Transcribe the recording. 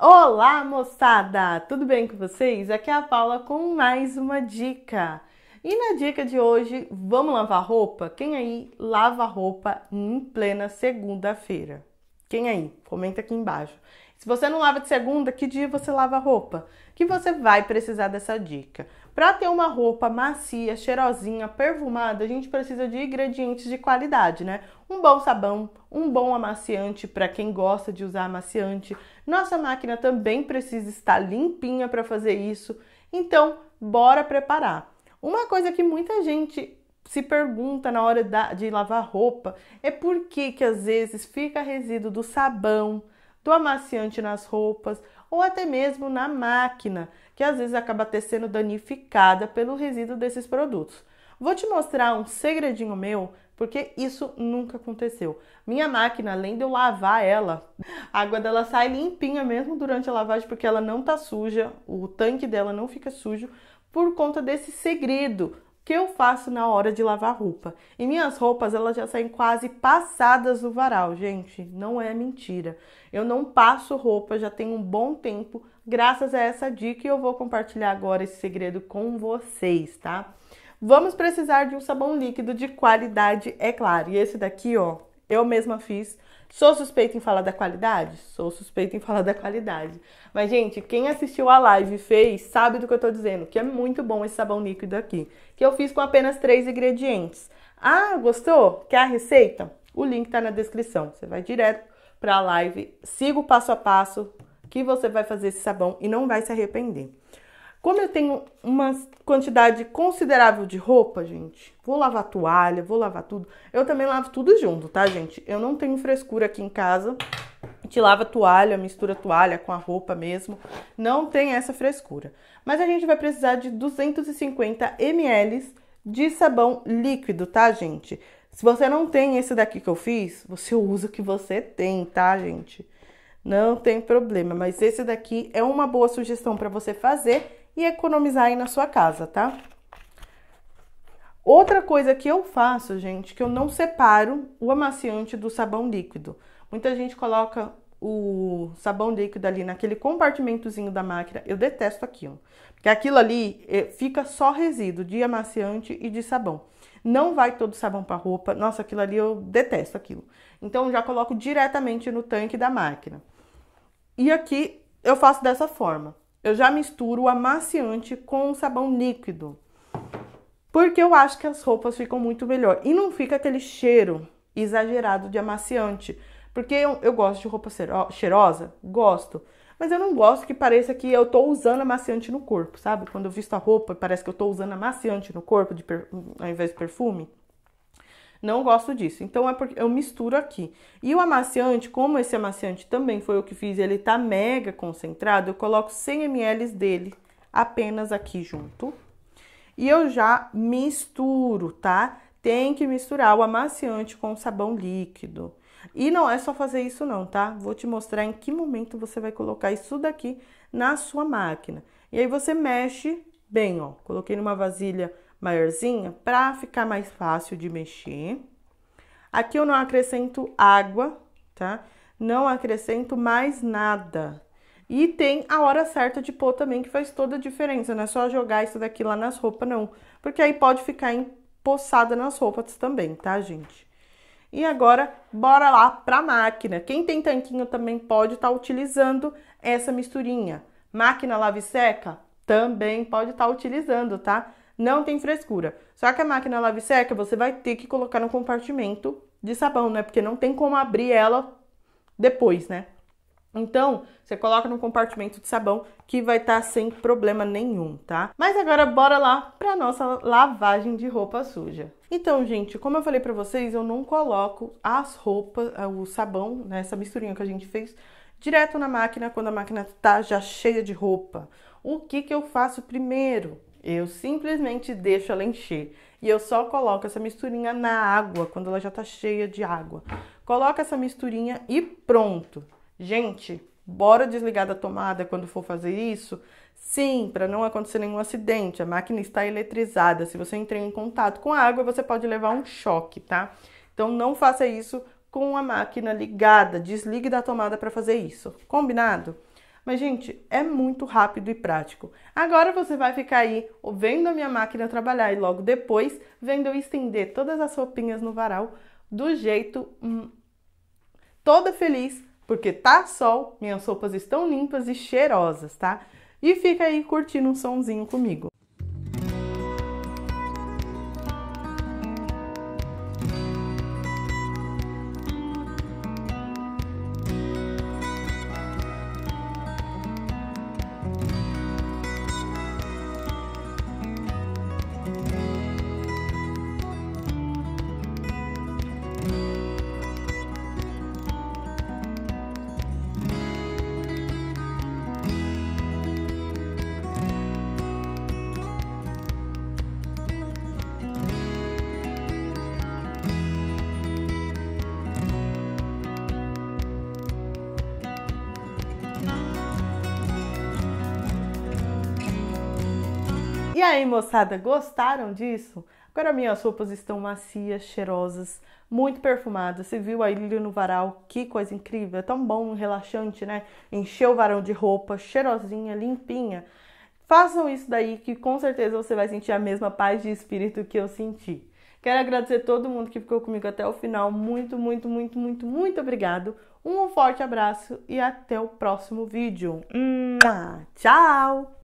Olá, moçada! Tudo bem com vocês? Aqui é a Paula com mais uma dica. E na dica de hoje, vamos lavar roupa? Quem aí lava roupa em plena segunda-feira? Quem aí? Comenta aqui embaixo. Se você não lava de segunda, que dia você lava a roupa? Que você vai precisar dessa dica. Para ter uma roupa macia, cheirosinha, perfumada, a gente precisa de ingredientes de qualidade, né? Um bom sabão, um bom amaciante para quem gosta de usar amaciante. Nossa máquina também precisa estar limpinha para fazer isso. Então, bora preparar. Uma coisa que muita gente se pergunta na hora da, de lavar roupa é por que, que às vezes fica resíduo do sabão, do amaciante nas roupas ou até mesmo na máquina, que às vezes acaba até sendo danificada pelo resíduo desses produtos. Vou te mostrar um segredinho meu, porque isso nunca aconteceu. Minha máquina, além de eu lavar ela, a água dela sai limpinha mesmo durante a lavagem, porque ela não tá suja, o tanque dela não fica sujo, por conta desse segredo que eu faço na hora de lavar roupa. E minhas roupas, elas já saem quase passadas do varal, gente, não é mentira. Eu não passo roupa já tem um bom tempo, graças a essa dica e eu vou compartilhar agora esse segredo com vocês, tá? Vamos precisar de um sabão líquido de qualidade, é claro. E esse daqui, ó, eu mesma fiz. Sou suspeita em falar da qualidade? Sou suspeita em falar da qualidade. Mas, gente, quem assistiu a live e fez sabe do que eu tô dizendo, que é muito bom esse sabão líquido aqui. Que eu fiz com apenas três ingredientes. Ah, gostou? Quer a receita? O link tá na descrição. Você vai direto pra live, siga o passo a passo que você vai fazer esse sabão e não vai se arrepender. Como eu tenho uma quantidade considerável de roupa, gente, vou lavar toalha, vou lavar tudo. Eu também lavo tudo junto, tá, gente? Eu não tenho frescura aqui em casa. Te lava toalha, mistura toalha com a roupa mesmo. Não tem essa frescura. Mas a gente vai precisar de 250 ml de sabão líquido, tá, gente? Se você não tem esse daqui que eu fiz, você usa o que você tem, tá, gente? Não tem problema, mas esse daqui é uma boa sugestão para você fazer e economizar aí na sua casa, tá? Outra coisa que eu faço, gente, que eu não separo o amaciante do sabão líquido. Muita gente coloca o sabão líquido ali naquele compartimentozinho da máquina. Eu detesto aquilo. Porque aquilo ali eh, fica só resíduo de amaciante e de sabão. Não vai todo sabão para roupa. Nossa, aquilo ali eu detesto aquilo. Então já coloco diretamente no tanque da máquina. E aqui eu faço dessa forma. Eu já misturo o amaciante com o sabão líquido. Porque eu acho que as roupas ficam muito melhor. E não fica aquele cheiro exagerado de amaciante. Porque eu, eu gosto de roupa cheirosa, gosto. Mas eu não gosto que pareça que eu tô usando amaciante no corpo, sabe? Quando eu visto a roupa, parece que eu tô usando amaciante no corpo de, ao invés de perfume. Não gosto disso. Então é porque eu misturo aqui. E o amaciante, como esse amaciante também foi o que fiz, ele tá mega concentrado, eu coloco 100 ml dele apenas aqui junto. E eu já misturo, tá? Tem que misturar o amaciante com o sabão líquido. E não é só fazer isso não, tá? Vou te mostrar em que momento você vai colocar isso daqui na sua máquina. E aí você mexe bem, ó. Coloquei numa vasilha maiorzinha para ficar mais fácil de mexer. Aqui eu não acrescento água, tá? Não acrescento mais nada. E tem a hora certa de pôr também, que faz toda a diferença. Não é só jogar isso daqui lá nas roupas, não. Porque aí pode ficar empoçada nas roupas também, tá, gente? E agora, bora lá pra máquina. Quem tem tanquinho também pode estar tá utilizando essa misturinha. Máquina lave seca também pode estar tá utilizando, tá? não tem frescura. Só que a máquina lave seca, você vai ter que colocar no compartimento de sabão, né? Porque não tem como abrir ela depois, né? Então, você coloca no compartimento de sabão que vai estar tá sem problema nenhum, tá? Mas agora bora lá para nossa lavagem de roupa suja. Então, gente, como eu falei para vocês, eu não coloco as roupas, eh, o sabão, né, essa misturinha que a gente fez direto na máquina quando a máquina tá já cheia de roupa. O que que eu faço primeiro? Eu simplesmente deixo ela encher. E eu só coloco essa misturinha na água, quando ela já tá cheia de água. Coloca essa misturinha e pronto. Gente, bora desligar da tomada quando for fazer isso? Sim, para não acontecer nenhum acidente. A máquina está eletrizada. Se você entrar em contato com a água, você pode levar um choque, tá? Então não faça isso com a máquina ligada. Desligue da tomada para fazer isso. Combinado? Mas, gente, é muito rápido e prático. Agora você vai ficar aí vendo a minha máquina trabalhar e logo depois vendo eu estender todas as roupinhas no varal do jeito hum, toda feliz, porque tá sol, minhas roupas estão limpas e cheirosas, tá? E fica aí curtindo um sonzinho comigo. E aí, moçada, gostaram disso? Agora minhas roupas estão macias, cheirosas, muito perfumadas. Você viu a ilha no varal? Que coisa incrível! É tão bom, relaxante, né? Encher o varão de roupa, cheirosinha, limpinha. Façam isso daí que com certeza você vai sentir a mesma paz de espírito que eu senti. Quero agradecer todo mundo que ficou comigo até o final. Muito, muito, muito, muito, muito obrigado. Um forte abraço e até o próximo vídeo. Tchau!